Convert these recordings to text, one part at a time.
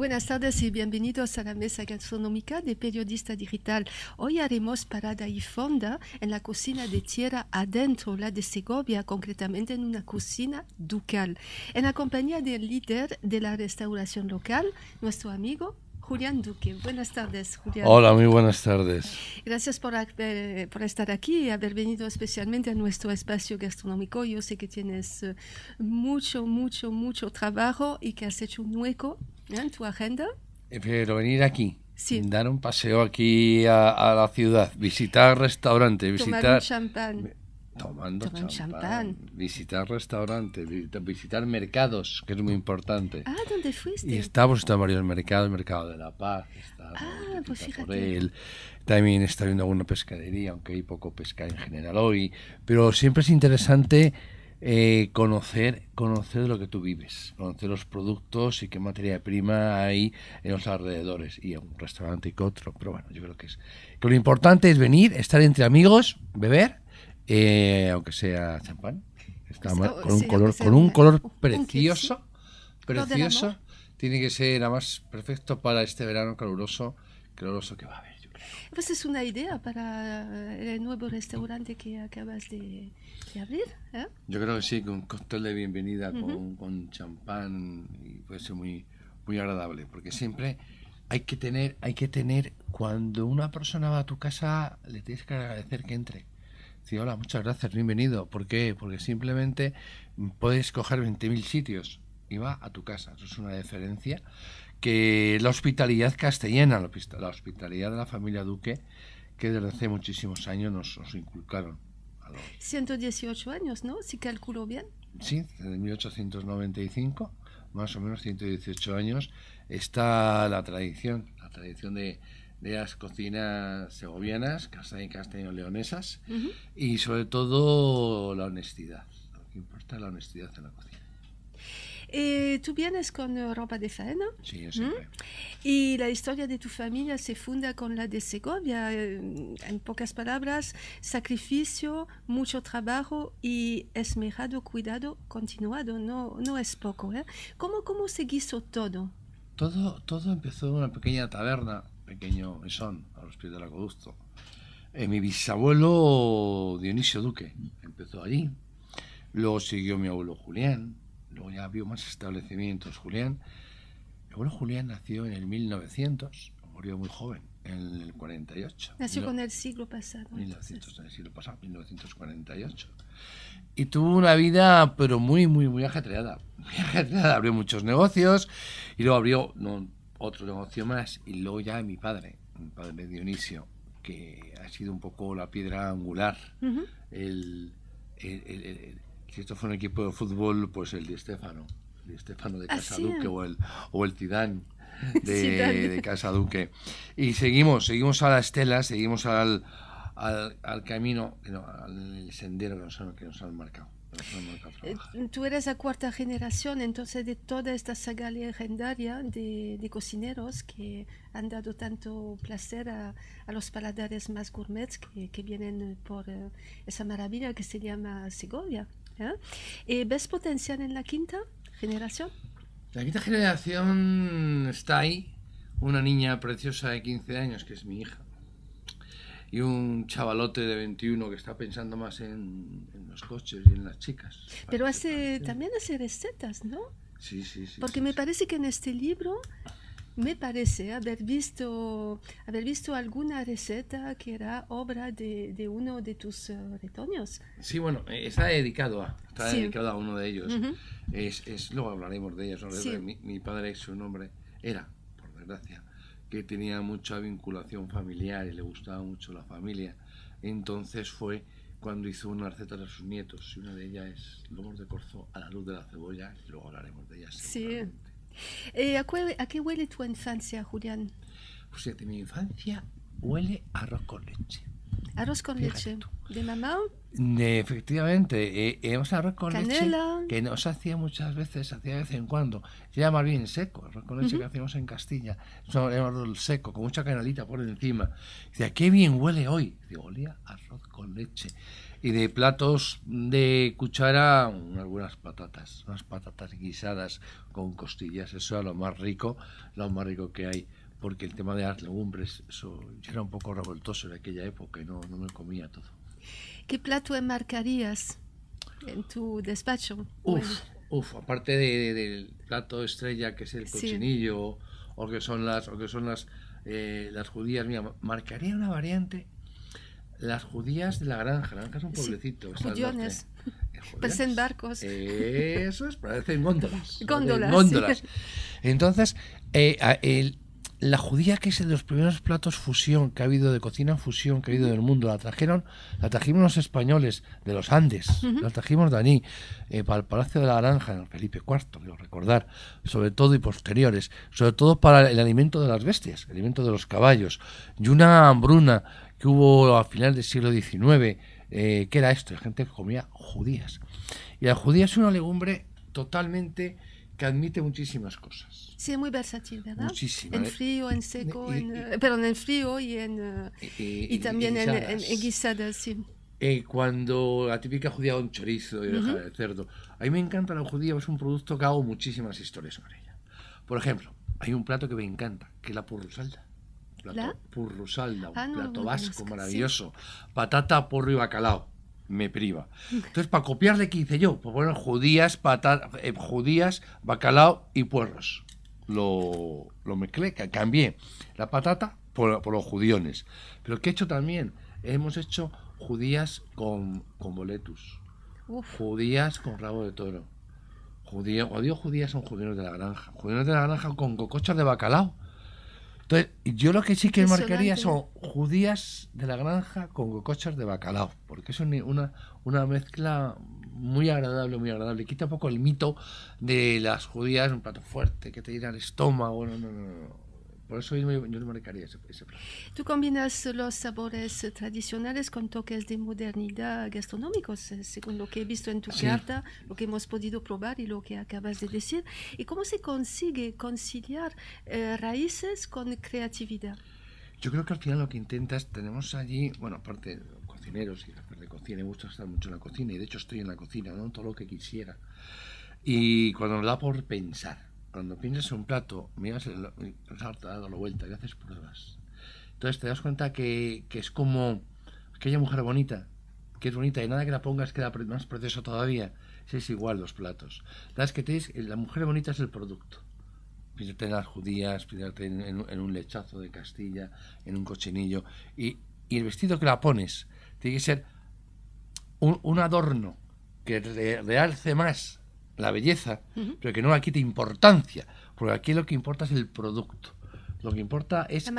Buenas tardes y bienvenidos a la mesa gastronómica de Periodista Digital. Hoy haremos parada y fonda en la cocina de tierra adentro, la de Segovia, concretamente en una cocina ducal, en la compañía del líder de la restauración local, nuestro amigo Julián Duque. Buenas tardes, Hola, muy buenas tardes. Gracias eh, por, estar aquí y haber venido especialmente a nuestro espacio gastronómico. Yo sé que tienes eh, mucho, mucho, mucho trabajo y que has hecho un hueco ¿eh? en tu agenda. Pero venir aquí, dar un paseo aquí a, la ciudad, visitar restaurantes, visitar... Tomar un champán tomando champán, visitar restaurantes, visitar mercados, que es muy importante. Ah, ¿dónde fuiste? Y estamos pues, en varios mercados, el mercado de la paz, está ah, pues fíjate. también está viendo alguna pescadería, aunque hay poco pesca en general hoy, pero siempre es interesante eh, conocer, conocer lo que tú vives, conocer los productos y qué materia prima hay en los alrededores y en un restaurante y otro, pero bueno, yo creo que es que lo importante es venir, estar entre amigos, beber eh, aunque sea champán, con, un color, con un color precioso, precioso. Tiene que ser además perfecto para este verano caluroso, caluroso que va a haber. Pues es una idea para eh, el nuevo restaurante que acabas de, abrir. ¿eh? Yo creo que sí, con cóctel de bienvenida, con, con, champán, y puede ser muy, muy agradable, porque siempre hay que tener, hay que tener, cuando una persona va a tu casa, le tienes que agradecer que entre hola, muchas gracias, bienvenido. ¿Por qué? Porque simplemente puedes coger 20.000 sitios y va a tu casa. Eso es una diferencia. Que la hospitalidad castellana, la hospitalidad de la familia Duque, que desde hace muchísimos años nos, inculcaron. 118 años, ¿no? Si calculo bien. Sí, desde 1895, más o menos 118 años, está la tradición, la tradición de, de las cocinas segovianas, castellano-leonesas, castaño-leonesas y sobre todo la honestidad. Lo que importa es la honestidad en la cocina. Eh, tú vienes con ropa de faena. Sí, siempre. ¿Mm? Y la historia de tu familia se funda con la de Segovia. Eh, en pocas palabras, sacrificio, mucho trabajo y esmerado cuidado continuado. No, no es poco. ¿eh? ¿Cómo, ¿Cómo se guisó todo? Todo, todo empezó en una pequeña taberna pequeño mesón a los pies del acueducto. Eh, mi bisabuelo Dionisio Duque empezó allí, luego siguió mi abuelo Julián, luego ya vio más establecimientos Julián. Mi abuelo Julián nació en el 1900, murió muy joven, en el 48. Nació con el siglo pasado. en el siglo pasado, 1948. Y tuvo una vida, pero muy, muy, muy ajetreada. Muy ajetreada, abrió muchos negocios y luego abrió... No, otro negocio más y luego ya mi padre, mi padre Dionisio, que ha sido un poco la piedra angular. el, si esto fue un equipo de fútbol, pues el de Estefano, ah, de Estefano de Casaduque o el, o el Tidán. De, de Casaduque. Y seguimos, seguimos a la estela, seguimos al, al, camino, al sendero que nos han marcado. Eh, tú eres la cuarta generación, entonces, de toda esta saga legendaria de, cocineros que han dado tanto placer a, los paladares más gourmets que, vienen por eh, esa maravilla que se llama Segovia. ¿Y ¿eh? ¿Ves potencial en la quinta generación? La quinta generación está ahí. Una niña preciosa de 15 años, que es mi hija, y un chavalote de 21 que está pensando más en, los coches y en las chicas. Pero hace también hace recetas, ¿no? Sí, sí, sí. Porque me parece que en este libro me parece haber visto, haber visto alguna receta que era obra de, de uno de tus eh, retoños. Sí, bueno, eh, está dedicado a, está dedicado a uno de ellos. es, es, luego hablaremos de ellos. Mi, mi, padre, su nombre era, por desgracia, que tenía mucha vinculación familiar y le gustaba mucho la familia. Entonces fue cuando hizo una recetas a sus nietos y una de ellas es lomos de corzo a la luz de la cebolla y luego hablaremos de ella. Sí. Eh, ¿a, qué huele tu infancia, Julián? Pues o mi infancia huele a arroz con leche. Arroz con leche. ¿De mamá? efectivamente, eh, eh, hemos arroz con leche que nos hacía muchas veces, hacía de vez en cuando. Se llama bien seco, arroz con leche que hacíamos en Castilla. Se llama arroz seco, con mucha canalita por encima. Dice, qué bien huele hoy. Dice, olía arroz con leche. Y de platos de cuchara, unas buenas patatas, unas patatas guisadas con costillas. Eso era lo más rico, lo más rico que hay porque el tema de las legumbres, eso, era un poco revoltoso en aquella época y no, no me comía todo. ¿Qué plato enmarcarías en tu despacho? Uf, uf aparte del plato estrella que es el cochinillo o que son las, o que son las, eh, las judías, mira, marcaría una variante las judías de la granja, la granja es un pueblecito. Eh, judiones. Parecen barcos. Eso es, parecen góndolas. Góndolas. góndolas. Entonces, eh, el, la judía que es de los primeros platos fusión que ha habido de cocina fusión que ha habido del mundo la trajeron la trajimos los españoles de los Andes la trajimos de eh, para el Palacio de la Granja en Felipe IV quiero recordar sobre todo y posteriores sobre todo para el alimento de las bestias el alimento de los caballos y una hambruna que hubo a final del siglo XIX eh, que era esto la gente que comía judías y la judía es una legumbre totalmente que admite muchísimas cosas. Sí, es muy versátil, ¿verdad? Muchísimas. En eh, frío, en seco, eh, en, frío y, en, eh, y, también En, guisadas, sí. cuando la típica judía un chorizo y de cerdo. A mí me encanta la judía, es un producto que hago muchísimas historias con ella. Por ejemplo, hay un plato que me encanta, que es la purrusalda. Plato, ¿La? Purrusalda, un ah, plato vasco maravilloso. Patata, porro y bacalao me priva. Entonces, para copiarle, ¿qué hice yo? Pues bueno, judías, patatas, eh, judías, bacalao y puerros. Lo, lo mezclé, cambié la patata por, los judiones. Pero ¿qué he hecho también? Hemos hecho judías con, con boletus, judías con rabo de toro. Judío, judías son judíos de la granja. Judíos de la granja con cocochas de bacalao. Entonces, yo lo que sí que marcaría son judías de la granja con cocochas de bacalao, porque es una, una mezcla muy agradable, muy agradable. Quita un poco el mito de las judías, un plato fuerte que te irá el estómago. no. Por eso yo, yo marcaría ese, ese plato. Tú combinas los sabores tradicionales con toques de modernidad gastronómicos, eh, según lo que he visto en tu carta, lo que hemos podido probar y lo que acabas de decir. ¿Y cómo se consigue conciliar eh, raíces con creatividad? Yo creo que al final lo que intentas, tenemos allí, bueno, aparte cocineros y de cocina, me gusta estar mucho en la cocina y de hecho estoy en la cocina, no todo lo que quisiera. Y cuando nos da por pensar, cuando en un plato, miras el, te ha dado la vuelta y haces pruebas. Entonces te das cuenta que, que, es como aquella mujer bonita, que es bonita y nada que la pongas queda más precioso todavía. Si es igual los platos. que te la mujer bonita es el producto. Pídate en las judías, pídate en, un lechazo de Castilla, en un cochinillo. Y, el vestido que la pones tiene que ser un, un adorno que realce más la belleza, pero que no la quite importancia, porque aquí lo que importa es el producto. Lo que importa es la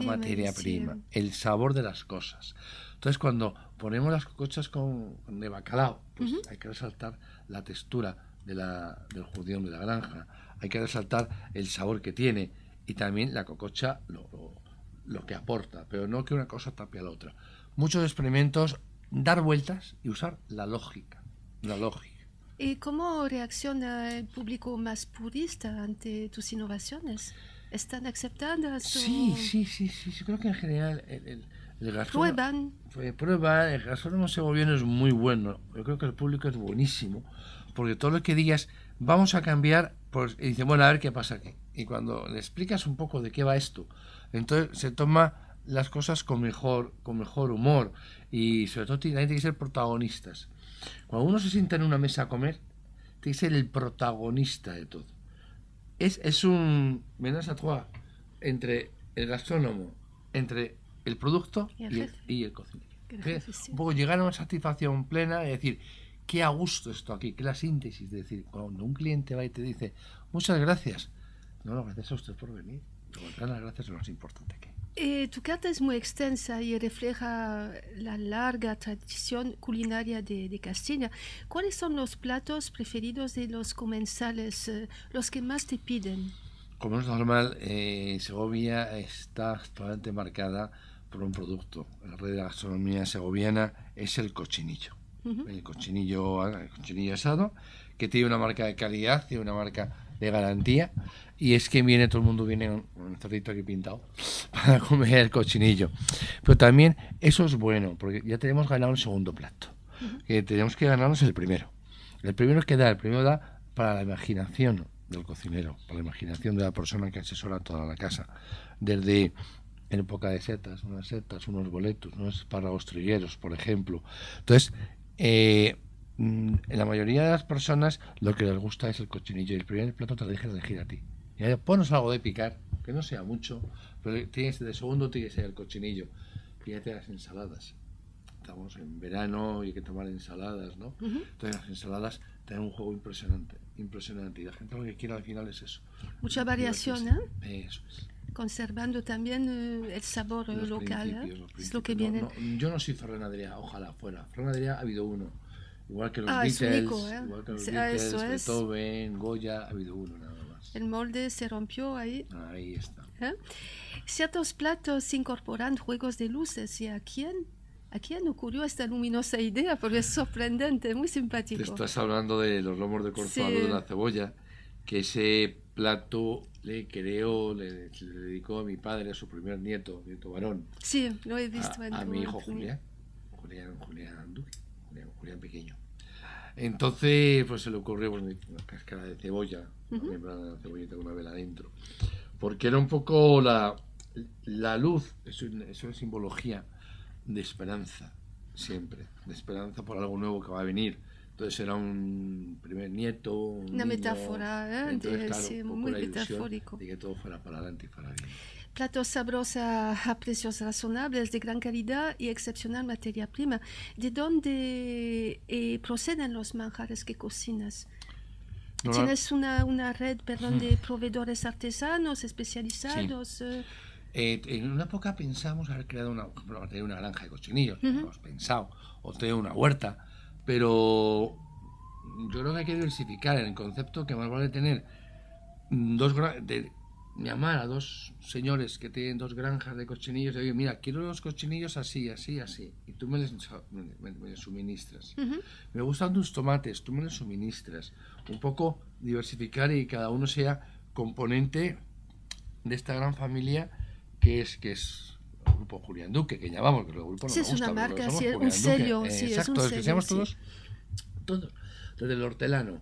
materia, prima, el sabor de las cosas. Entonces, cuando ponemos las cocochas con, de bacalao, pues hay que resaltar la textura del judío de la granja, hay que resaltar el sabor que tiene y también la cococha lo, lo que aporta, pero no que una cosa tape a la otra. Muchos experimentos, dar vueltas y usar la lógica. La lógica. ¿Y cómo reacciona el público más purista ante tus innovaciones? ¿Están aceptando? Sí, sí, sí, sí. Yo creo que en general el, el, el Prueban. prueban. El gastrónomo segoviano es muy bueno. Yo creo que el público es buenísimo. Porque todo lo que digas, vamos a cambiar... pues y dicen, bueno, a ver qué pasa aquí. Y cuando le explicas un poco de qué va esto, entonces se toma las cosas con mejor, con mejor humor. Y sobre todo tiene que ser protagonistas. Cuando uno se sienta en una mesa a comer, tiene que ser el protagonista de todo. Es, es un menaje a entre el gastrónomo, entre el producto y el, cocinero. Un poco llegar a una satisfacción plena y decir, qué a gusto esto aquí, qué la síntesis. Es decir, cuando un cliente va y te dice, muchas gracias, no, no, gracias a usted por venir. las gracias es lo más importante que eh, tu carta es muy extensa y refleja la larga tradición culinaria de, Castilla. ¿Cuáles son los platos preferidos de los comensales, eh, los que más te piden? Como es normal, eh, Segovia está totalmente marcada por un producto. La red de gastronomía segoviana es el cochinillo el, cochinillo, ah, el cochinillo asado, que tiene una marca de calidad, tiene una marca de garantía. Y es que viene, todo el mundo viene un cerdito aquí pintado para comer el cochinillo. Pero también eso es bueno, porque ya tenemos ganado el segundo plato. Que tenemos que ganarnos el primero. El primero es que da, el primero da para la imaginación del cocinero, para la imaginación de la persona que asesora toda la casa. Desde en época de setas, unas setas, unos boletos, no unos para trilleros, por ejemplo. Entonces, eh, mm, la mayoría de las personas lo que les gusta es el cochinillo y el primer plato te lo dejas elegir a ti. Y ahí, ponos algo de picar, que no sea mucho, pero tienes de segundo tienes el cochinillo. Fíjate las ensaladas. Estamos en verano y hay que tomar ensaladas, ¿no? Entonces las ensaladas tienen un juego impresionante, impresionante. Y la gente lo que quiere al final es eso. Mucha variación, ¿eh? Eso es conservando también eh, el sabor eh, local. ¿eh? es lo que viene. yo no soy Ferranadería, ojalá fuera. Adrià ha habido uno. Igual que los ah, Beatles, único, igual que los ah, Beatles, eso Beethoven, Goya, ha habido uno nada más. El molde se rompió ahí. Ahí está. ¿Eh? Ciertos platos incorporan juegos de luces. ¿Y a quién? ¿A quién ocurrió esta luminosa idea? Porque es sorprendente, muy simpático. estás hablando de los lomos de corzo sí. de la cebolla, que se plato le creó, le, dedicó a mi padre, a su primer nieto, nieto varón. Sí, lo he visto. A, a mi hijo Julián, Julián, Julián Julián, pequeño. Entonces, pues se le ocurrió una cáscara de cebolla, una cebollita con una vela adentro, porque era un poco la, la luz, es una simbología de esperanza, siempre, de esperanza por algo nuevo que va a venir entonces era un primer nieto. Una metáfora, ¿eh? muy metafórico. De que todo fuera para adelante y para bien. Platos sabrosos a precios razonables, de gran calidad y excepcional materia prima. ¿De dónde eh, proceden los manjares que cocinas? ¿Tienes una, red perdón, de mm. proveedores artesanos especializados? Eh, en una época pensamos haber creado una, una granja de cochinillos, hemos pensado, o tener una huerta, pero yo creo que hay que diversificar en el concepto que más vale tener dos de llamar a dos señores que tienen dos granjas de cochinillos y decir, mira, quiero los cochinillos así, así, así. Y tú me les, suministras. Me gustan tus tomates, tú me los suministras. Un poco diversificar y cada uno sea componente de esta gran familia que es, que es grupo Julián Duque, que llamamos, que el grupo no me gusta, es una marca, sí, un sello. exacto, es, un es que seamos todos, todos, desde el hortelano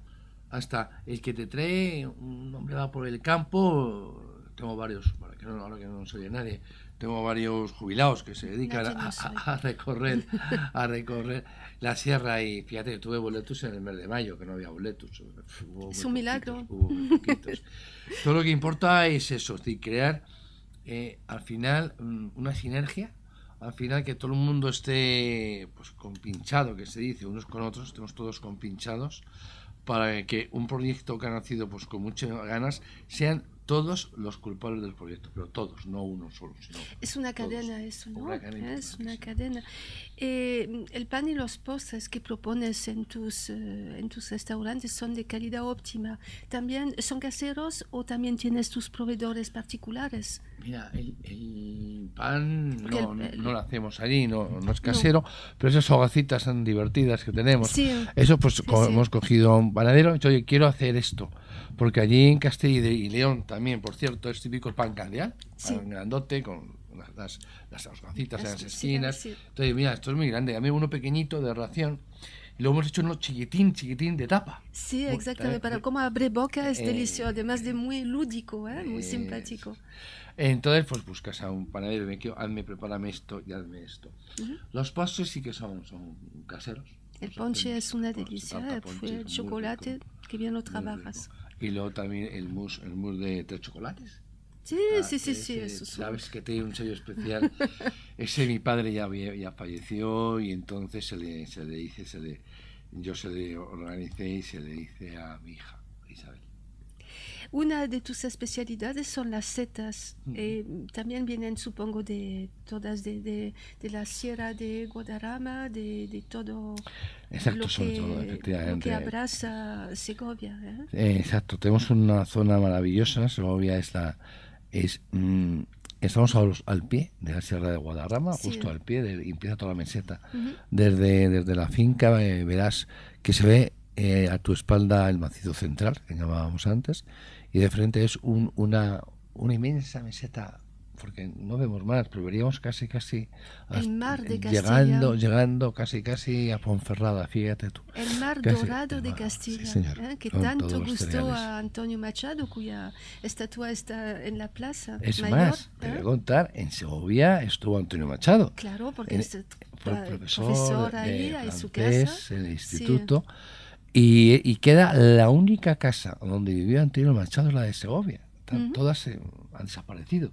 hasta el que te trae, un hombre va por el campo, tengo varios, que no, ahora que no soy oye nadie, tengo varios jubilados que se dedican a, recorrer a recorrer la sierra y fíjate, que tuve boletos en el mes de mayo, que no había boletos. Hubo es un milagro. Todo lo que importa es eso, crear eh, al final mm, una sinergia, al final que todo el mundo esté pues compinchado, que se dice, unos con otros, estemos todos compinchados, para que un proyecto que ha nacido pues con muchas ganas sean todos los culpables del proyecto, pero todos, no uno solo. es una cadena eso, es una cadena. Eh, el pan y los postres que propones en tus, eh, en tus restaurantes son de calidad óptima. ¿También son caseros o también tienes tus proveedores particulares? Mira, el, pan no, no, lo hacemos allí, no, no es casero, pero esas hogacitas tan divertidas que tenemos, sí. eso pues hemos cogido un panadero y dicho, oye, quiero hacer esto, porque allí en Castilla y León también, por cierto, es típico el pan candial, pan grandote con las, las, hogacitas en las esquinas. Entonces, mira, esto es muy grande, a mí uno pequeñito de ración lo hemos hecho uno chiquitín, chiquitín de tapa. Sí, exactamente. Eh, Para como abre boca es eh, delicioso, además de muy lúdico, ¿eh? muy simpático. Entonces, pues buscas a un panadero y me hazme, prepárame esto y hazme esto. Los postres sí que son, son caseros. El ponche es una delicia, el, chocolate, que bien lo trabajas. Y luego también el mousse, el mousse de tres chocolates. Sí, sí, sí, eso sí, Sabes que tiene un sello especial. ese mi padre ya, ya falleció y entonces se le, dice, se yo se le organicé y se le dice a mi hija una de tus especialidades son las setas. Eh, también vienen, supongo, de todas de, de, la sierra de Guadarrama, de, de todo exacto, lo, que, abraza Segovia. ¿eh? Eh, exacto, tenemos una zona maravillosa. Segovia es la, es, mm, estamos al pie de la Sierra de Guadarrama, justo al pie, empieza toda la meseta. desde, desde la finca verás que se ve a tu espalda el macizo central, que llamábamos antes, y de frente es una, una inmensa meseta porque no vemos más, pero veríamos casi, casi. El mar de Castilla. Llegando, llegando casi, casi a Ponferrada, fíjate tú. El mar dorado de Castilla, ¿eh? que tanto gustó a Antonio Machado, cuya estatua está en la plaza. Es mayor, más, ¿eh? te voy a contar, en Segovia estuvo Antonio Machado. Claro, porque es, fue profesor, profesor ahí, en su casa. el instituto. Y, queda la única casa donde vivía Antonio Machado, la de Segovia. Todas eh, han desaparecido.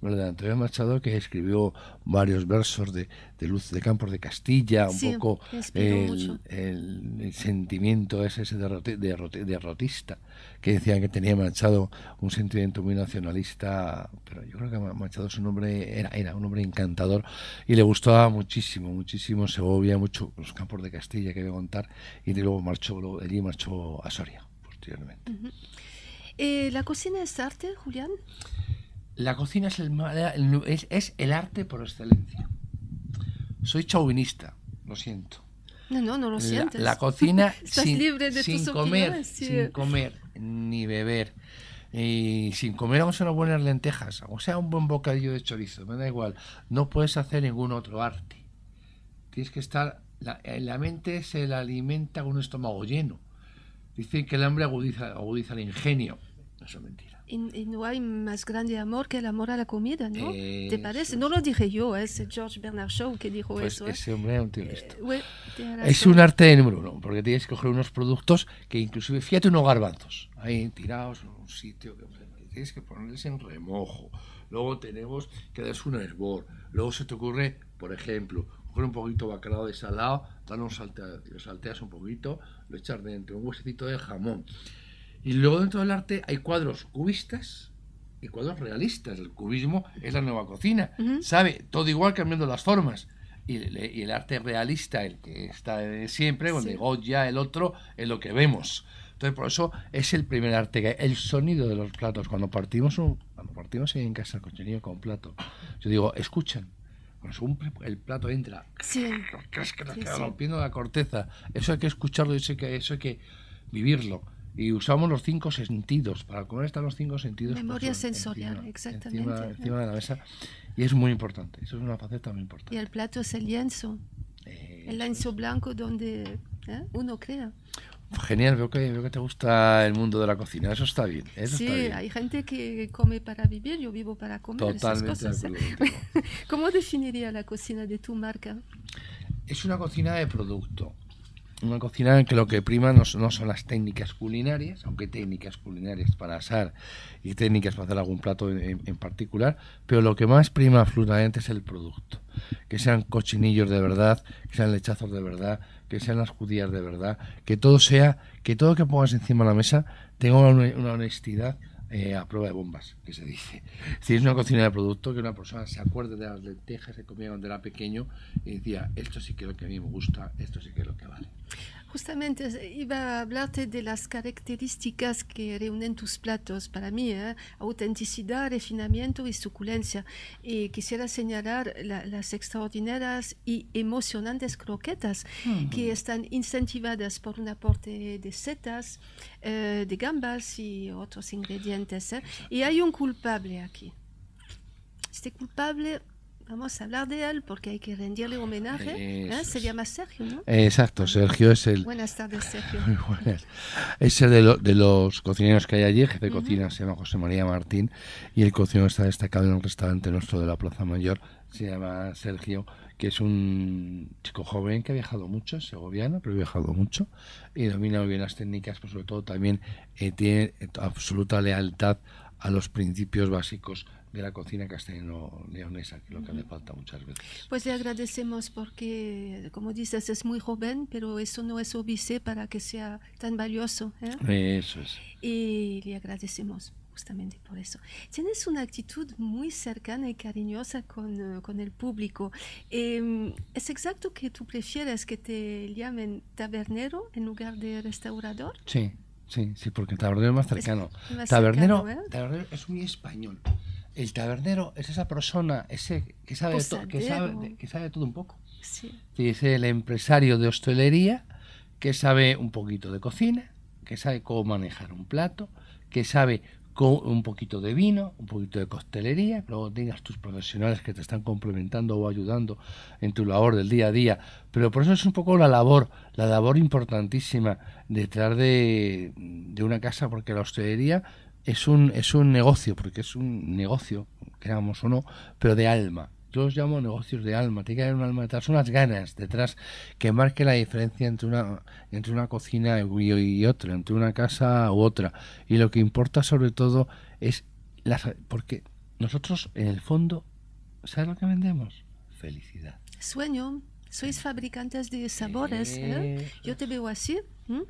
Antonio Machado, que escribió varios versos de, Luz de Campos de Castilla, un poco el, sentimiento ese, ese derrotista, que decían que tenía Machado un sentimiento muy nacionalista, pero yo creo que Machado es un era, era un hombre encantador y le gustaba muchísimo, muchísimo se movía mucho los Campos de Castilla que voy a contar, y luego marchó, allí marchó a Soria, posteriormente. Eh, ¿La cocina es arte, Julián? la cocina es el, el arte por excelencia. Soy chauvinista, lo siento. No, no, lo sientes. La, cocina sin, libre de sin comer, sin comer ni beber. Y sin comer vamos a unas buenas lentejas, o sea un buen bocadillo de chorizo, me da igual. No puedes hacer ningún otro arte. Tienes que estar... La, eh, mente se la alimenta con un estómago lleno. Dicen que el hambre agudiza, agudiza el ingenio. Eso es mentira. Y, no hay más grande amor que el amor a la comida, ¿no? ¿Te parece? No lo dije yo, es George Bernard Shaw que dijo pues eso. ¿eh? Ese hombre es un eh, es un arte de número uno, porque tienes que coger unos productos que inclusive, fíjate unos garbanzos, ahí tirados en un sitio, que tienes que ponerles en remojo. Luego tenemos que darles un esbor. Luego se te ocurre, por ejemplo, coger un poquito de bacalao de salado, lo salteas un poquito, lo echas dentro, un huesecito de jamón. Y luego dentro del arte hay cuadros cubistas y cuadros realistas. El cubismo es la nueva cocina, ¿sabe? Todo igual cambiando las formas. Y, el arte realista, el que está siempre, con el Goya, el otro, es lo que vemos. Entonces, por eso es el primer arte El sonido de los platos. Cuando partimos, un, cuando partimos en casa cochinillo con plato, yo digo, escuchan. cuando un, el plato entra sí. rompiendo la corteza. Eso hay que escucharlo, y hay que, eso hay que vivirlo y usamos los cinco sentidos. Para comer están los cinco sentidos. Memoria pues, sensorial, exactamente. Encima, de la mesa. Y es muy importante, eso es una faceta muy importante. Y el plato es el lienzo, eh, el lienzo blanco donde ¿eh? uno crea. Genial, veo que, veo que te gusta el mundo de la cocina, eso está bien. sí, hay gente que come para vivir, yo vivo para comer. Totalmente cosas. ¿eh? ¿Cómo definiría la cocina de tu marca? Es una cocina de producto una cocina en que lo que prima no, son las técnicas culinarias, aunque técnicas culinarias para asar y técnicas para hacer algún plato en, particular, pero lo que más prima absolutamente es el producto. Que sean cochinillos de verdad, que sean lechazos de verdad, que sean las judías de verdad, que todo sea, que todo que pongas encima de la mesa tenga una honestidad eh, a prueba de bombas, que se dice. Si es una cocina de producto que una persona se acuerde de las lentejas que comía cuando era pequeño y decía, esto sí que es lo que a mí me gusta, esto sí que es lo que vale. Justamente eh, iba a hablarte de las características que reúnen tus platos para mí, ¿eh? autenticidad, refinamiento y suculencia. Y quisiera señalar las extraordinarias y emocionantes croquetas mm. que están incentivadas por un aporte de setas, eh, de gambas y otros ingredientes. Y hay un culpable aquí. Este culpable Vamos a hablar de él porque hay que rendirle ah, homenaje. ¿eh? Se llama Sergio, ¿no? Exacto, Sergio es el. Buenas tardes, Sergio. Es el de, los cocineros que hay allí, jefe de cocina, se llama José María Martín, y el cocinero está destacado en un restaurante nuestro de la Plaza Mayor, se llama Sergio, que es un chico joven que ha viajado mucho, segoviano, pero ha viajado mucho y domina muy bien las técnicas, pero sobre todo también eh, tiene absoluta lealtad a los principios básicos de la cocina castellano-leonesa, que es lo que le falta muchas veces. Pues le agradecemos porque, como dices, es muy joven, pero eso no es obvio para que sea tan valioso. ¿eh? Eso es. Y le agradecemos justamente por eso. Tienes una actitud muy cercana y cariñosa con, eh, con el público. Em, ¿Es exacto que tú prefieres que te llamen tabernero en lugar de restaurador? Sí. Sí, sí, porque tabernero es más cercano. tabernero, ¿eh? tabernero, es muy español el tabernero es esa persona, ese que sabe, que sabe, que sabe todo un poco. Sí. Es el empresario de hostelería que sabe un poquito de cocina, que sabe cómo manejar un plato, que sabe un poquito de vino, un poquito de costelería, luego tengas tus profesionales que te están complementando o ayudando en tu labor del día a día. Pero por eso es un poco la labor, la labor importantísima detrás de, de una casa, porque la hostelería es un, es un negocio, porque es un negocio, creamos o no, pero de alma. Yo los llamo negocios de alma, tiene que haber un alma detrás, unas ganas detrás que marque la diferencia entre una, entre una cocina y, otra, entre una casa u otra. Y lo que importa sobre todo es porque nosotros en el fondo, ¿sabes lo que vendemos? Felicidad. Sueño, sois fabricantes de sabores, ¿eh? Yo te veo así. ¿Mm?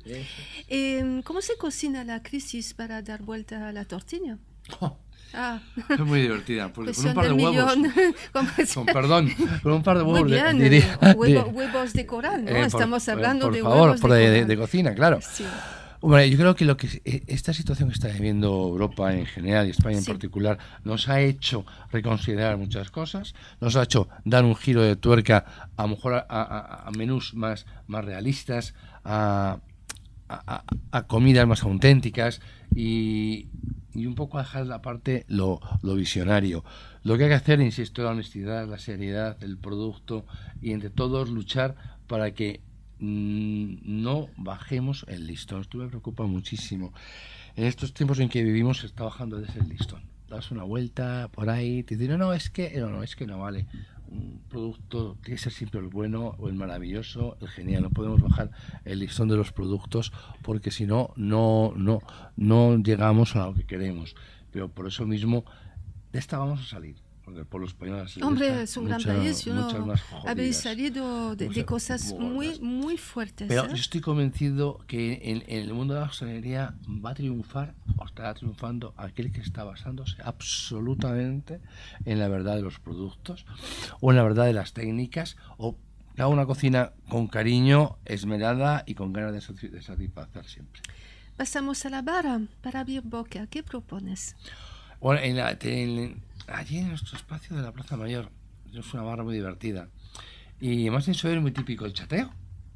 Em, ¿Cómo se cocina la crisis para dar vuelta a la tortilla? Ah. Es muy divertida, con un par de huevos. perdón, con un par de huevos. huevos de coral, ¿no? Eh, Estamos hablando de huevos. Por de, de, cocina, claro. yo creo que lo que esta situación que está viviendo Europa en general y España en particular nos ha hecho reconsiderar muchas cosas, nos ha hecho dar un giro de tuerca a a menús más, más realistas, a a, comidas más auténticas y, y, un poco a dejar la parte lo, visionario. Lo que hay que hacer, insisto, la honestidad, la seriedad, el producto y entre todos luchar para que mm, no bajemos el listón. Esto me preocupa muchísimo. En estos tiempos en que vivimos se está bajando desde el listón. Das una vuelta por ahí, te dicen, no, no, es que no, no, es que no vale un producto tiene que ser siempre el bueno o el maravilloso, el genial. No podemos bajar el listón de los productos porque si no, no, no, no llegamos a lo que queremos. Pero por eso mismo, de esta vamos a salir del pueblo español. Hombre, es un gran país, habéis salido de, cosas muy, muy fuertes. Pero ¿eh? yo estoy convencido que en, el mundo de la hostelería va a triunfar, o estará triunfando, aquel que está basándose absolutamente en la verdad de los productos, o en la verdad de las técnicas, o haga una cocina con cariño, esmerada y con ganas de, de satisfacer siempre. Pasamos a la barra para abrir boca. ¿Qué propones? Bueno, en la, allí en nuestro espacio de la Plaza Mayor. Es una barra muy divertida. Y además suelo es muy típico el chateo.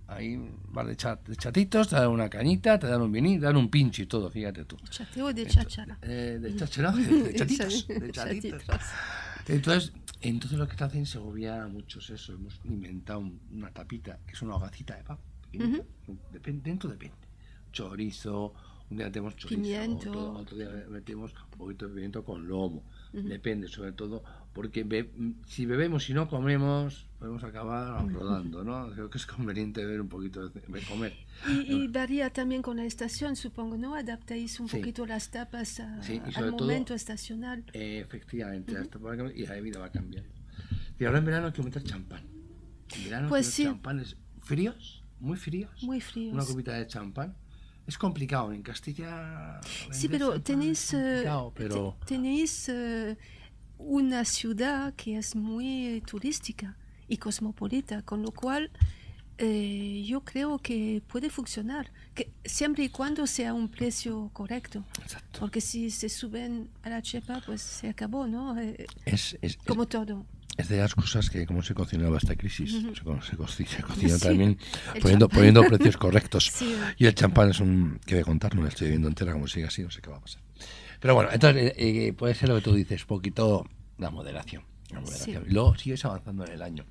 Ahí vale de, de, chatitos, te dan una cañita, te dan un vinil, te dan un pincho y todo, fíjate tú. Chateo de chachara. Eh, de chachara, de chatitos. De chatitos. Entonces, entonces lo que está haciendo en Segovia, muchos eso, hemos inventado una tapita, que es una hogacita de pan, depende, dentro depende. Chorizo, un día metemos chorizo, otro, otro, día metemos un poquito de pimiento con lomo, depende sobre todo, porque si bebemos y no comemos, podemos acabar rodando, ¿no? Creo que es conveniente ver un poquito de comer. Y, varía también con la estación, supongo, ¿no? Adaptáis un poquito las tapas al momento estacional. Sí, eh, efectivamente, y la bebida va a cambiar. Y ahora en verano hay que meter champán. En verano pues hay fríos, muy fríos. Muy fríos. Una copita de champán es complicado en Castilla. Sí, pero tenéis, eh, pero... tenéis eh, una ciudad que es muy eh, turística y cosmopolita, con lo cual yo creo que puede funcionar, que siempre y cuando sea un precio correcto. Porque si se suben a la chepa, pues se acabó, ¿no? es, como todo es de las cosas que como se cocinaba esta crisis. Se, cocina, también poniendo, poniendo, precios correctos. Y el champán es un... que de contar, no lo estoy viendo entera, como sigue así, no sé qué va a pasar. Pero bueno, entonces eh, eh, puede ser lo que tú dices, poquito la moderación. La luego sigues avanzando en el año.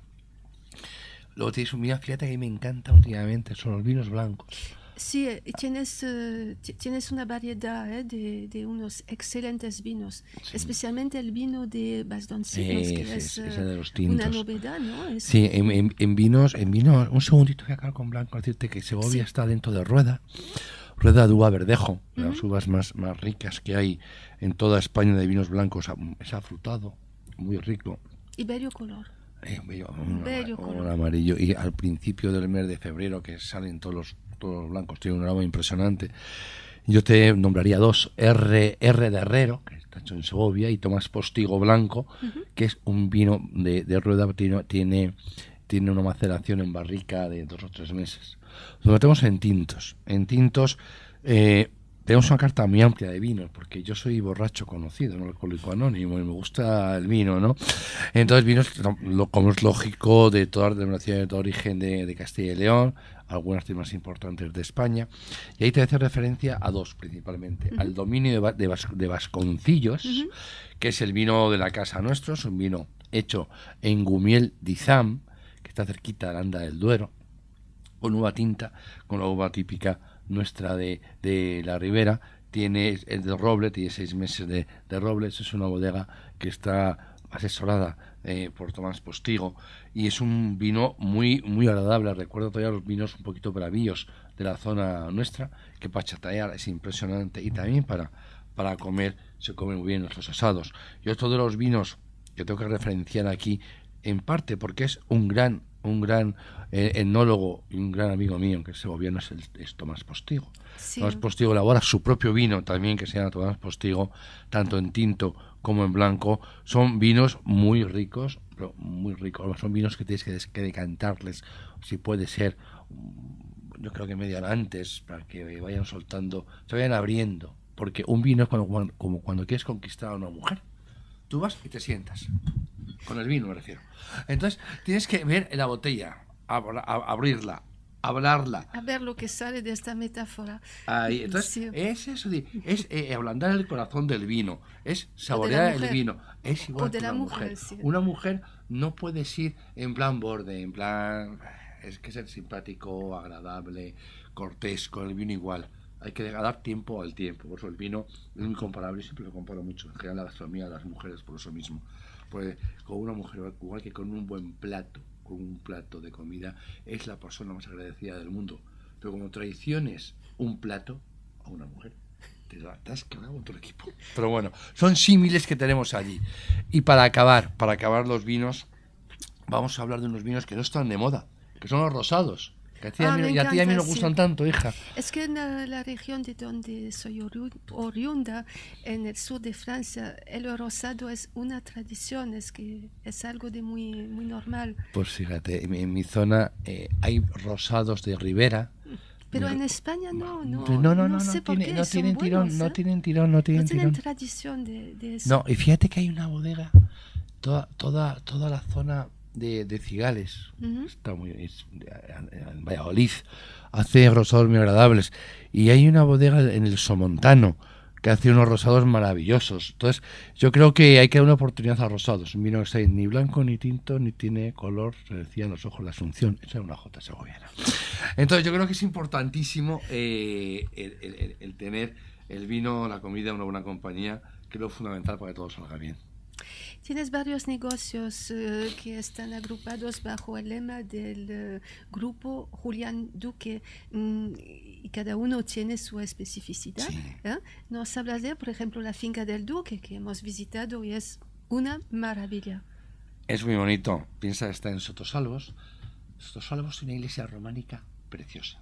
Luego tienes un... Mira, fíjate que me encanta últimamente, son los vinos blancos. Sí, eh, tienes, eh, tienes una variedad eh, de, de, unos excelentes vinos, especialmente el vino de Basdoncillos, es, es, los una novedad, ¿no? sí, en, vinos, en vino un segundito voy a acabar con Blanco, decirte que Segovia está dentro de Rueda, Rueda de uva verdejo, las uvas más, más ricas que hay en toda España de vinos blancos, es afrutado, muy rico. Y bello color. color. amarillo. Y al principio del mes de febrero que salen todos los todos los blancos tienen un aroma impresionante. Yo te nombraría dos, R, de Herrero, que está hecho en Segovia, y Tomás Postigo Blanco, que es un vino de, de rueda, tiene, tiene, una maceración en barrica de dos o tres meses. Lo metemos en tintos. En tintos eh, tenemos una carta muy amplia de vinos, porque yo soy borracho conocido, no alcohólico anónimo, y me gusta el vino, ¿no? Entonces, vinos, lo, como es lógico, de todas las denominaciones de origen de, de Castilla y León, algunas temas importantes de España. Y ahí te hace referencia a dos principalmente. Al dominio de, de, Vasconcillos, que es el vino de la casa nuestro, es un vino hecho en Gumiel Dizam, que está cerquita de Anda del Duero, con uva tinta, con la uva típica nuestra de, la ribera. Tiene, el de roble, tiene seis meses de, Robles. es una bodega que está asesorada eh, por Tomás Postigo, y es un vino muy, muy agradable. Recuerdo todavía los vinos un poquito bravíos de la zona nuestra, que para es impresionante y también para, para comer se comen muy bien nuestros asados. Y otro de los vinos que tengo que referenciar aquí, en parte porque es un gran un gran enólogo, eh, y un gran amigo mío que se gobierno es, el, Tomás Postigo. Tomás Postigo elabora su propio vino también, que se llama Tomás Postigo, tanto en tinto como en blanco. Son vinos muy ricos, pero muy ricos. Son vinos que tienes que, decantarles, si puede ser, mm, yo creo que media antes, para que vayan soltando, se vayan abriendo. Porque un vino es como, como cuando quieres conquistar a una mujer vas y te sientas. Con el vino, me refiero. Entonces, tienes que ver la botella, abrirla, hablarla. A ver lo que sale de esta metáfora. entonces, es eso, es eh, ablandar el corazón del vino, es saborear el vino. Es igual una mujer. Una mujer no puede ir en plan borde, en plan... Es que ser simpático, agradable, cortés, con el vino igual hay que dar tiempo al tiempo. Por eso el vino es incomparable, siempre lo comparo mucho. En general, la gastronomía de las mujeres, por eso mismo. Porque con una mujer, igual que con un buen plato, con un plato de comida, es la persona más agradecida del mundo. Pero como traiciones un plato a una mujer, te, has con otro equipo. Pero bueno, son símiles que tenemos allí. Y para acabar, para acabar los vinos, vamos a hablar de unos vinos que no están de moda, que son los rosados a ah, mí, y a, ti a mí no gustan tanto, hija. Es que en eh, la, región de donde soy oriunda, en el sur de Francia, el rosado es una tradición, es que es algo de muy, muy normal. Pues fíjate, en, mi, zona eh, hay rosados de ribera. Pero en España no, no. No, no, no, sé no, tienen tirón, no, ¿eh? tienen tirón, no tienen no tienen tradición de, eso. No, y fíjate que hay una bodega, toda, toda, toda la zona de, Cigales, está muy, en Valladolid, hace rosados muy agradables. Y hay una bodega en el Somontano que hace unos rosados maravillosos. Entonces, yo creo que hay que dar una oportunidad a rosados. Un vino que está ni blanco, ni tinto, ni tiene color, se decía los ojos la Asunción. Esa es una jota segoviana. Entonces, yo creo que es importantísimo eh, el, el tener el vino, la comida, una buena compañía, que es lo fundamental para que todo salga bien. Tienes varios negocios eh, que están agrupados bajo el lema del eh, grupo Julián Duque mm, y cada uno tiene su especificidad. ¿eh? Nos hablas de, por ejemplo, la finca del Duque que hemos visitado y es una maravilla. Es muy bonito. Piensa, está en Sotosalvos. Sotosalvos es una iglesia románica preciosa.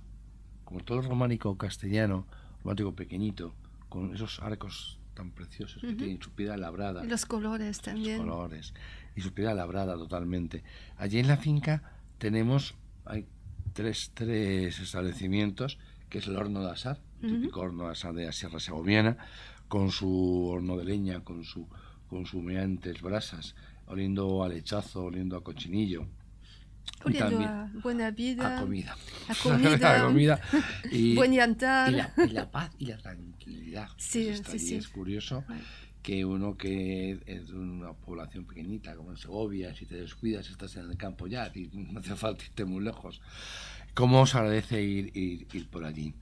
Como todo el románico castellano, románico pequeñito, con esos arcos preciosos, que su piedra labrada. Y los colores también. colores. Y su piedra labrada totalmente. Allí en la finca tenemos, hay tres, tres establecimientos, que es el horno de asar, el típico horno de asar de la Sierra Segoviana, con su horno de leña, con su con brasas, oliendo a lechazo, oliendo a cochinillo Oliendo a buena vida. A comida. A comida. comida y, Buen Y la, paz y la tranquilidad. Es curioso que uno que es de una población pequeñita, como en Segovia, si te descuidas, estás en el campo ya, no hace falta irte muy lejos. ¿Cómo os agradece ir, por allí?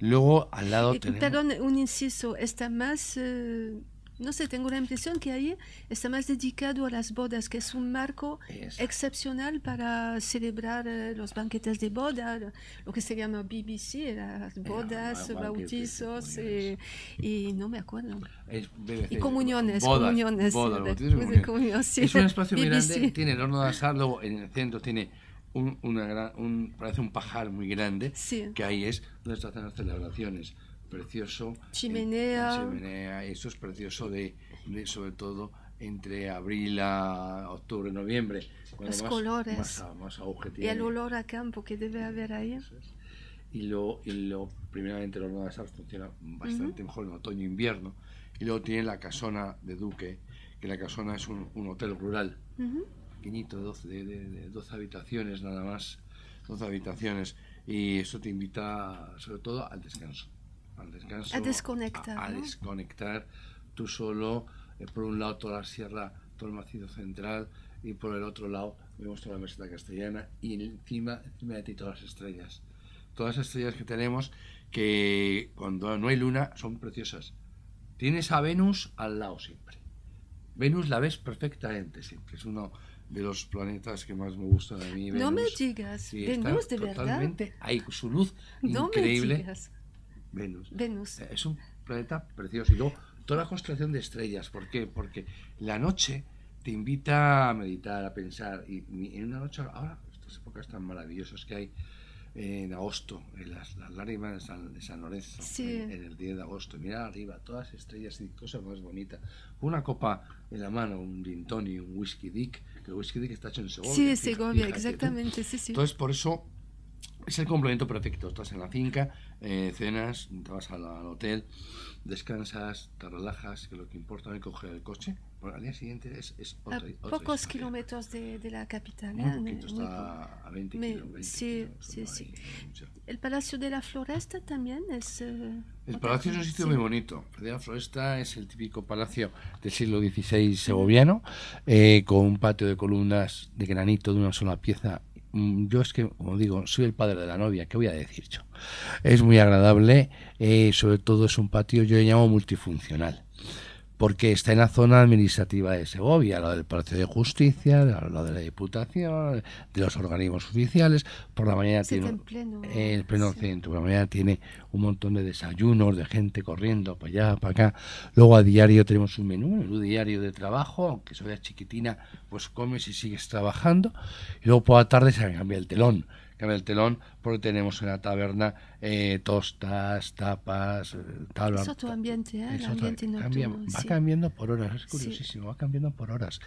Luego, al lado eh, tenemos... un inciso. Está más... Eh, no sé, tengo la impresión que ahí está más dedicado a las bodas, que es un marco excepcional para celebrar eh, los banquetes de boda, lo que se llama BBC, las bodas, bautizos eh, y, no me acuerdo. y eh, comuniones, comuniones. Es un espacio muy grande, tiene el horno de asado en el centro tiene un, parece un pajar muy grande, que ahí es donde se hacen las celebraciones precioso. Eh, chimenea. eso es precioso de, sobre todo entre abril a octubre, noviembre. Los colores. Ah, y el olor a campo que debe haber ahí. y lo, y lo primeramente el horno de funciona bastante mejor en otoño e invierno. Y luego tiene la casona de Duque, que la casona es un, hotel rural, pequeñito, de 12 habitaciones nada más, 12 habitaciones. Y eso te invita sobre todo al descanso a desconectar, a, desconectar tú solo, eh, por un lado toda la sierra, todo el macizo central y por el otro lado vemos toda la meseta castellana y encima, de ti todas las estrellas. Todas las estrellas que tenemos que cuando no hay luna son preciosas. Tienes a Venus al lado siempre. Venus la ves perfectamente siempre. Es uno de los planetas que más me gusta a mí. No me digas, Venus de totalmente, verdad. Hay su luz increíble. Venus. Venus. Eh, es un planeta precioso. Y luego, toda la constelación de estrellas. ¿Por qué? Porque la noche te invita a meditar, a pensar. Y, en una noche, ahora, estas épocas tan maravillosas que hay eh, en agosto, en las, lágrimas de San, Lorenzo, en, el 10 de agosto, mirar arriba, todas las estrellas y cosas más bonitas. Una copa en la mano, un Dintoni, un whisky dick, el whisky dick está hecho en Segovia. Sí, Segovia, exactamente, sí, sí. Entonces, por eso es el complemento perfecto. Estás en la finca, eh, cenas, entras vas al, hotel, descansas, te relajas, que lo que importa es coger el coche. al día siguiente es, es a pocos kilómetros de, de, la capital. ¿eh? a 20 kilómetros. Sí, sí, sí. El Palacio de la Floresta también es... Eh, el palacio es un sitio muy bonito. El de la Floresta es el típico palacio del siglo XVI segoviano, con un patio de columnas de granito de una sola pieza Mm, yo es que, como digo, soy el padre de la novia, ¿qué voy a decir yo? Es muy agradable, eh, sobre todo es un patio, yo le llamo multifuncional porque está en la zona administrativa de Segovia, lo del Palacio de Justicia, lo de la Diputación, de los organismos oficiales. Por la mañana tiene pleno, el pleno centro, por la mañana tiene un montón de desayunos, de gente corriendo para allá, para acá. Luego a diario tenemos un menú, un diario de trabajo, aunque soy chiquitina, pues comes y sigues trabajando. Y luego por la tarde se cambia el telón en el telón, porque tenemos en la taberna eh, tostas, tapas, eh, tal. ¿eh? Es ambiente, el ambiente va cambiando por horas, es curiosísimo, va cambiando por horas.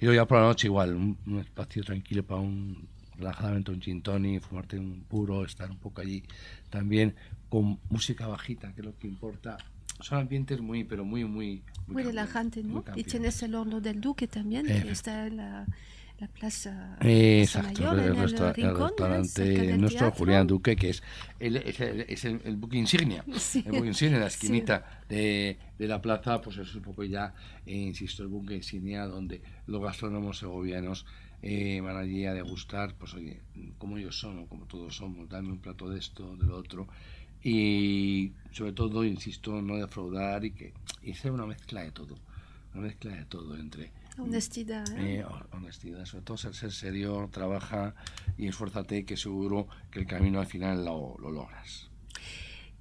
Y luego ya por la noche igual, un, espacio tranquilo para un relajadamente un gin tonic, fumarte un puro, estar un poco allí también con música bajita, que es lo que importa. Son ambientes muy, pero muy, muy... Muy, relajante, ¿no? Y tienes el horno del Duque también, está en la la plaza. Exacto, el, restaurante nuestro, Julián Duque, que es el, es el, insignia. El book insignia, la esquinita de, la plaza, pues es un poco ya, eh, insisto, el buque insignia donde los gastrónomos segovianos eh, van allí a degustar, pues oye, como ellos son o como todos somos, dame un plato de esto, del otro. Y sobre todo, insisto, no defraudar y que hice una mezcla de todo. Una mezcla de todo entre Honestidad. ¿eh? honestidad, eh, sobre todo ser, serio, trabaja y esfuérzate que seguro que el camino al final lo, logras.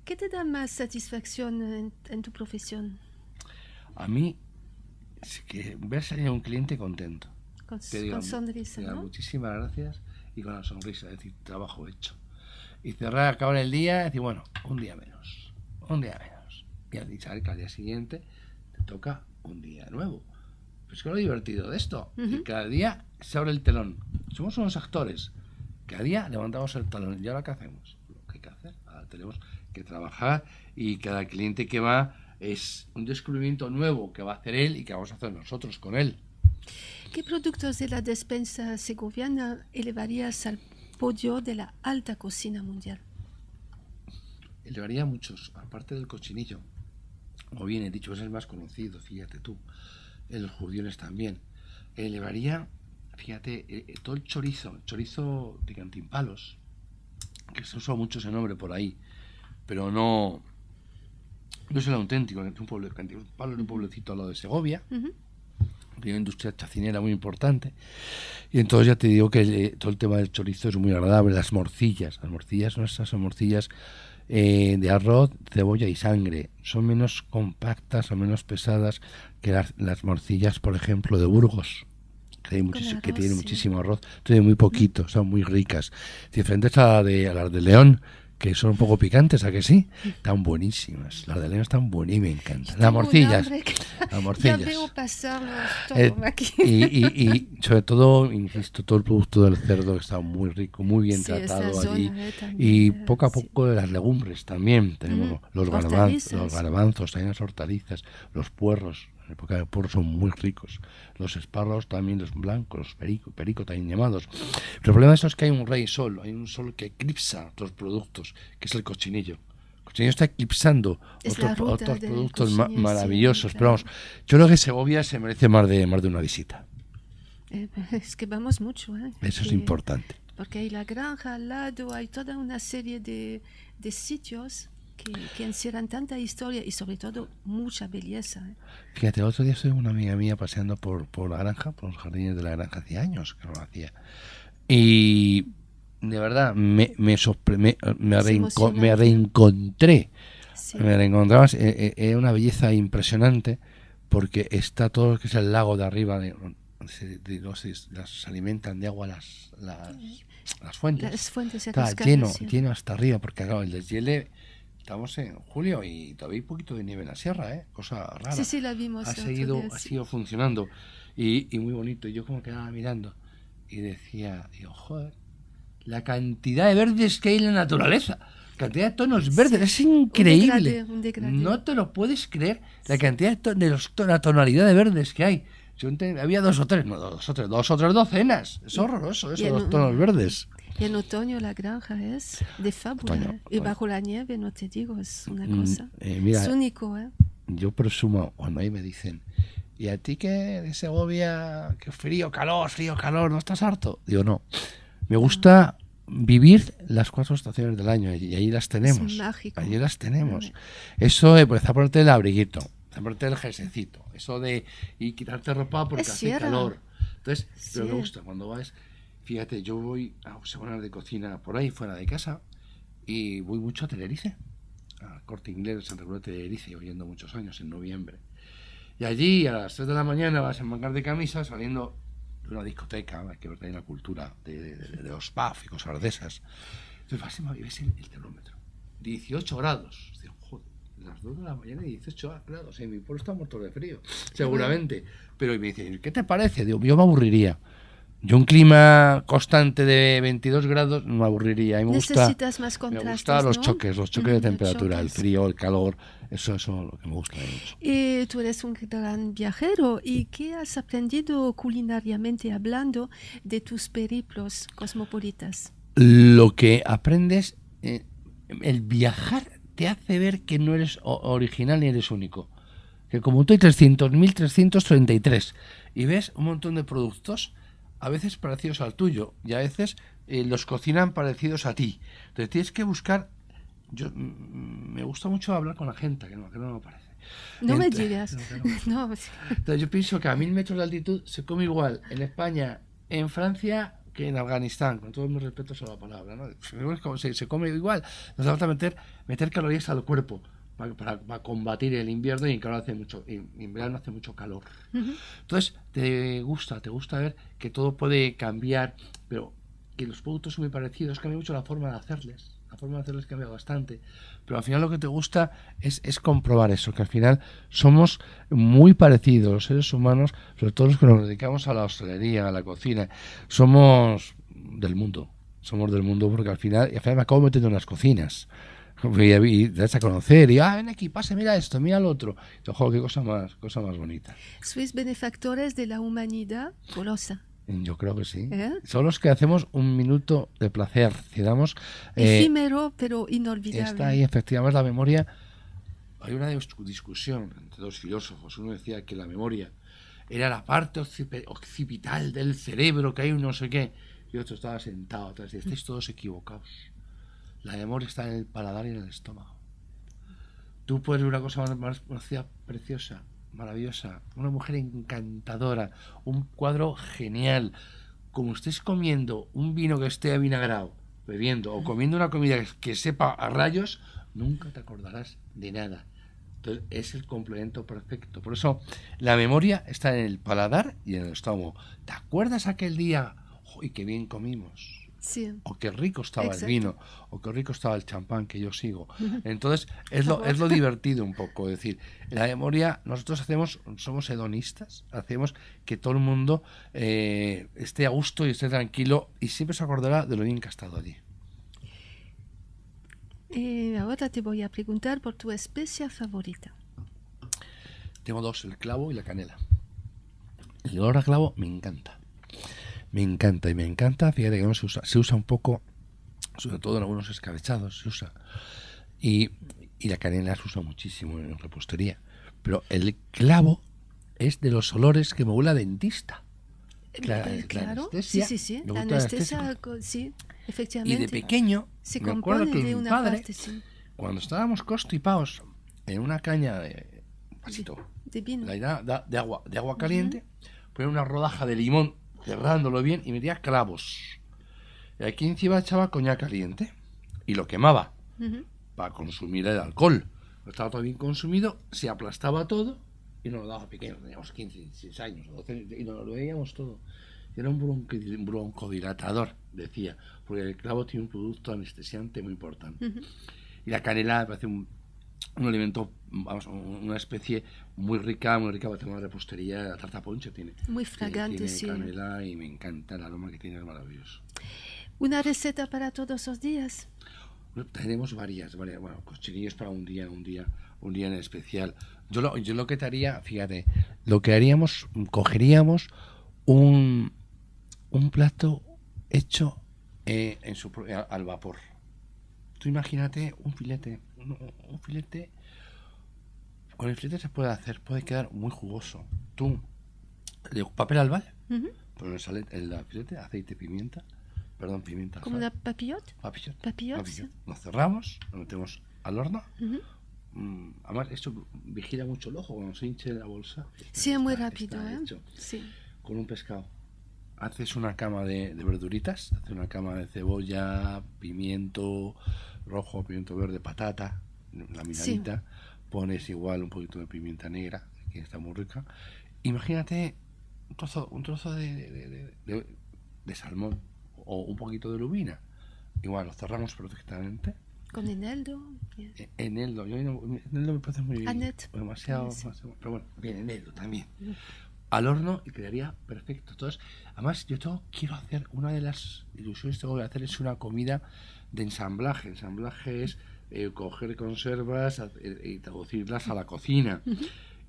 ¿Qué te da más satisfacción en, tu profesión? A mí, que ver salir a un cliente contento. Con, sonrisa. Muchísimas gracias y con la sonrisa, es decir, trabajo hecho. Y cerrar, acabar el día, decir, bueno, un día menos, un día menos. Y al saber que al día siguiente te toca un día nuevo. Es pues que lo divertido de esto. cada día se abre el telón. Somos unos actores. Cada día levantamos el telón. ¿Y ahora qué hacemos? Lo que hay que hacer. Ahora tenemos que trabajar y cada cliente que va es un descubrimiento nuevo que va a hacer él y que vamos a hacer nosotros con él. ¿Qué productos de la despensa segoviana elevarías al pollo de la alta cocina mundial? Elevaría muchos, aparte del cochinillo. O bien he dicho, es el más conocido, fíjate tú en los judiones también. Elevaría, fíjate, eh, eh, todo el chorizo, chorizo de cantimpalos, que se usa mucho ese nombre por ahí, pero no, no es el auténtico, es un pueblo, Cantimpalos es un pueblecito al lado de Segovia. que tiene una industria chacinera muy importante. Y entonces ya te digo que eh, todo el tema del chorizo es muy agradable, las morcillas. Las morcillas nuestras son morcillas eh, de arroz, cebolla y sangre. Son menos compactas o menos pesadas que las, morcillas, por ejemplo, de Burgos. Que, tiene muchísimo arroz, tiene muy poquito, son muy ricas. Diferentes a, de, a las de León, que son un poco picantes, ¿a que sí? Están buenísimas. Las de Elena están buenísimas, me encantan. Las morcillas. Las morcillas. Eh, y, y, y, sobre todo, insisto, todo el producto del cerdo está muy rico, muy bien tratado allí. Eh, y poco a poco de las legumbres también. Tenemos los, garbanzos, los garbanzos, las hortalizas, los puerros, porque época de son muy ricos. Los espárragos también, los blancos, los perico, perico también llamados. Pero el problema es que hay un rey sol, hay un sol que eclipsa los productos, que es el cochinillo. El cochinillo está eclipsando otros productos maravillosos. Pero vamos, yo creo que Segovia se merece más de, más de una visita. Eh, es que vamos mucho. ¿eh? Eso es importante. Porque hay la granja al lado, hay toda una serie de, de sitios que, encierran tanta historia y sobre todo mucha belleza. ¿eh? Fíjate, el otro día estuve una amiga mía paseando por, por la granja, por los jardines de la granja, hace años que lo hacía. Y de verdad me, me, me, reencontré. Me reencontraba, eh, eh, es una belleza impresionante porque está todo lo que es el lago de arriba, de, alimentan de agua las, las, las fuentes. Las fuentes está lleno, hasta arriba porque claro, el deshielo estamos en julio y todavía hay poquito de nieve en la sierra, ¿eh? Cosa rara. Sí, sí, la vimos. Ha, seguido, ha funcionando y, muy bonito. Y yo como quedaba mirando y decía, digo, joder, la cantidad de verdes que hay en la naturaleza. Cantidad de tonos verdes, es increíble. No te lo puedes creer, la cantidad de, los, la tonalidad de verdes que hay. había dos o tres, no, dos o tres, dos o tres docenas. Es horroroso eso, los tonos verdes. Y en otoño la granja es de fábula. Y bajo la nieve, no te digo, es una mm, cosa. Eh, es único, ¿eh? Yo presumo, cuando ahí me dicen, ¿y a ti qué de Segovia? ¡Qué frío, calor, frío, calor? ¿No estás harto? Digo, no. Me ah. gusta vivir las cuatro estaciones del año y ahí las tenemos. Es mágico. Allí las tenemos. Eso, eh, pues, por esa parte, el abriguito, aparte el jesecito, eso de y quitarte ropa porque hace calor. Entonces, pero me gusta cuando vas Fíjate, yo voy a observar de cocina por ahí, fuera de casa, y voy mucho a Tenerife, a corte inglés San Cruz de Tenerife, oyendo muchos años, en noviembre. Y allí a las 3 de la mañana vas a mangar de camisa saliendo de una discoteca, hay que ver hay la cultura de, de, los pubs y cosas de esas. Entonces vas y ves el, el termómetro, 18 grados. Digo, joder, las 2 de la mañana y 18 grados, en mi pueblo está muerto de frío, seguramente. Pero y me dice, ¿qué te parece? Digo, yo me aburriría. Yo un clima constante de 22 grados no aburriría. Necesitas más contrastes, Me gustan los choques, los choques de mm, temperatura, el frío, el calor. Eso, es lo que me gusta. tú eres un gran viajero. ¿Y qué has aprendido culinariamente hablando de tus periplos cosmopolitas? Lo que aprendes, eh, el viajar te hace ver que no eres original ni eres único. Que como tú hay 300.333 y ves un montón de productos a veces parecidos al tuyo y a veces eh, los cocinan parecidos a ti. Entonces tienes que buscar. Yo mm, mm, me gusta mucho hablar con la gente, que no, me parece. No me digas. Pues Entonces yo pienso que a mil metros de altitud se come igual en España, en Francia que en Afganistán, con todos mis respetos a la palabra, ¿no? se, come igual, nos falta meter, meter calorías al cuerpo para, combatir el invierno y en calor hace mucho, hace mucho calor. Entonces, te gusta, te gusta ver que todo puede cambiar, pero que los productos son muy parecidos, cambia mucho la forma de hacerles. La forma de hacerles cambia bastante. Pero al final lo que te gusta es, comprobar eso, que al final somos muy parecidos los seres humanos, sobre todo los que nos dedicamos a la hostelería, a la cocina. Somos del mundo. Somos del mundo porque al final, al final me acabo metiendo en las cocinas. Y, y das a conocer, y ah, ven aquí, pase, mira esto, mira lo otro. ojo, qué cosa más, cosa más bonita. ¿Sois benefactores de la humanidad colosa mm, Yo creo que sí. ¿Eh? Son los que hacemos un minuto de placer. Si damos, eh, Efímero, pero inolvidable. Está ahí, efectivamente, la memoria. Hay una discusión entre dos filósofos. Uno decía que la memoria era la parte occipital del cerebro, que hay un no sé qué. Y otro estaba sentado atrás y estáis todos equivocados. La memoria está en el paladar y en el estómago. Tú puedes ver una cosa más, preciosa, maravillosa, una mujer encantadora, un cuadro genial. Como estés comiendo un vino que esté avinagrado, bebiendo o comiendo una comida que, sepa a rayos, nunca te acordarás de nada. Entonces, es el complemento perfecto. Por eso, la memoria está en el paladar y en el estómago. ¿Te acuerdas aquel día? y qué bien comimos! O qué rico estaba el vino, o qué rico estaba el champán que yo sigo. Entonces, es lo, es lo divertido un poco. Es decir, la memoria, nosotros hacemos, somos hedonistas, hacemos que todo el mundo eh, esté a gusto y esté tranquilo y siempre se acordará de lo bien que ha estado allí. Eh, ahora te voy a preguntar por tu especia favorita. Tengo dos, el clavo y la canela. El olor a clavo me encanta. Me encanta y me encanta. Fíjate que no se usa, se usa un poco, sobre todo en algunos escabechados, se usa. Y, y la canela se usa muchísimo en repostería. Pero el clavo es de los olores que me huele a dentista. Eh, eh, la, claro, sí, sí, sí. La sí, efectivamente. Y de pequeño, se me acuerdo que de una padre, cuando estábamos constipados en una caña de de, de, agua, de agua caliente, uh una rodaja de limón cerrándolo bien y metía clavos. Y aquí encima echaba coña caliente y lo quemaba para consumir el alcohol. Estaba todo bien consumido, se aplastaba todo y nos lo daba pequeño, teníamos 15, 16 años, 12, y nos lo veíamos todo. Era un broncodilatador, decía, porque el clavo tiene un producto anestesiante muy importante. Y la canela parece un un alimento, vamos, una especie muy rica, muy rica a tener una repostería, la tarta ponche tiene. Muy fragante, sí. y me encanta el aroma que tiene, es maravilloso. ¿Una receta para todos los días? Tenemos varias, varias bueno, cochinillos para un día, un día, un día en especial. Yo lo, yo lo que te haría, fíjate, lo que haríamos, cogeríamos un, plato hecho eh, en su, al vapor. Tú imagínate un filete un, filete. Con el filete se puede hacer, puede quedar muy jugoso. Tú, le papel albal, uh pones el, el filete, aceite, pimienta, perdón, pimienta. ¿Como la papillote, papillote, papillote, nos cerramos, lo metemos al horno. Mm, además, esto vigila mucho el ojo cuando se hinche la bolsa. Sí, es muy rápido, ¿eh? Con un pescado. Haces una cama de, de verduritas, haces una cama de cebolla, pimiento, rojo, pimiento verde, patata, la pones igual un poquito de pimienta negra, que está muy rica. Imagínate un trozo, un trozo de, de, salmón o un poquito de lubina. Igual, lo cerramos perfectamente. Con Eneldo. Eh, eneldo, Eneldo me parece muy bien. Demasiado, Pero bueno, bien, Eneldo también. Al horno y quedaría perfecto. Entonces, además, yo todo quiero hacer, una de las ilusiones que tengo que hacer es una comida de ensamblaje. Ensamblaje es eh, coger conservas eh, y traducirlas a la cocina.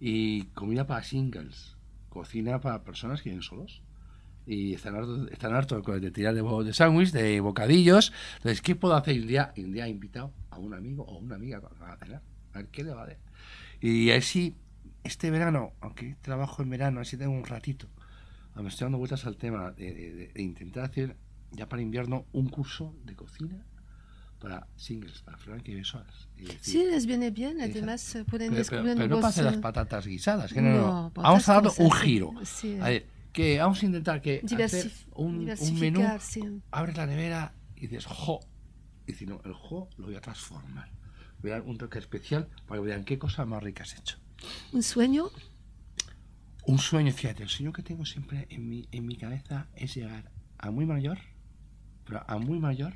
Y comida para singles, cocina para personas que viven solos. Y están hartos, están de tirar de, de sándwich, de bocadillos. Entonces, ¿qué puedo hacer? Un día, un día he invitado a un amigo o una amiga a cenar. A ver qué le va a dar. Y así, este verano, aunque trabajo en verano, así tengo un ratito. Me estoy dando vueltas al tema de intentar hacer, ya para invierno, un curso de cocina para singles, para Sí, les viene bien, además eh, pueden pero, descubrir pero, pero no pasen las eh, patatas guisadas, que no, Vamos a dar un giro. A ver, que vamos a intentar que hacer un, menú, Abre abres la nevera y dices, jo, y si no, el jo lo voy a transformar. Voy a dar un toque especial para que vean qué cosa más rica has hecho. ¿Un sueño? Un sueño, fíjate, el sueño que tengo siempre en mi, en mi cabeza es llegar a muy mayor, pero a muy mayor,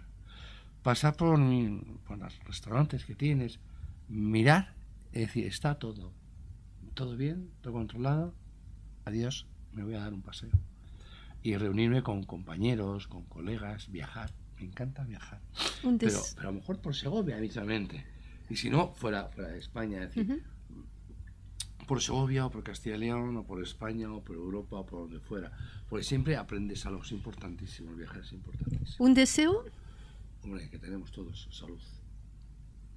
pasar por, los restaurantes que tienes, mirar, es decir, está todo, todo bien, todo controlado, adiós, me voy a dar un paseo. Y reunirme con compañeros, con colegas, viajar, me encanta viajar. Pero, pero a lo mejor por Segovia, literalmente. Y si no, fuera, fuera España, es decir, por Segovia o por Castilla y León o por España o por Europa o por donde fuera. Porque siempre aprendes algo, es importantísimo, el viajar es importantísimo. ¿Un deseo? Hombre, que tenemos todos salud.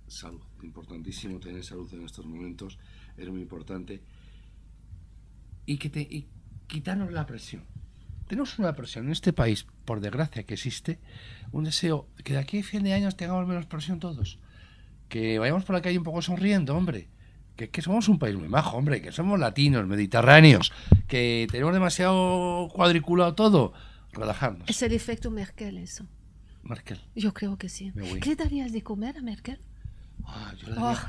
Salud. Importantísimo tener salud en estos momentos. Es muy importante. Y que te quitarnos la presión. Tenemos una presión en este país, por desgracia que existe, un deseo que de aquí a fin de años tengamos menos presión todos. Que vayamos por la calle un poco sonriendo, hombre. Que, somos un país muy majo, hombre. Que somos latinos, mediterráneos. Que tenemos demasiado cuadriculado todo. Relajarnos. Es el efecto Merkel, eso. Yo creo que sí. ¿Qué darías de comer a Merkel? Ah,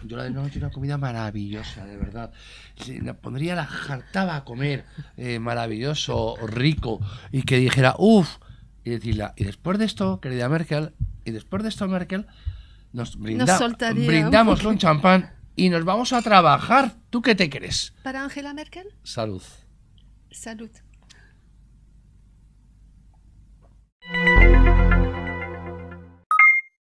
yo, la ah. una comida maravillosa, de verdad. la pondría la jartaba a comer, eh, maravilloso, rico, y que dijera, uff, y y después de esto, querida Merkel, y después de esto, Merkel, nos, brindamos un champán y nos vamos a trabajar. ¿Tú qué te crees? Para Angela Merkel. Salud. Salud.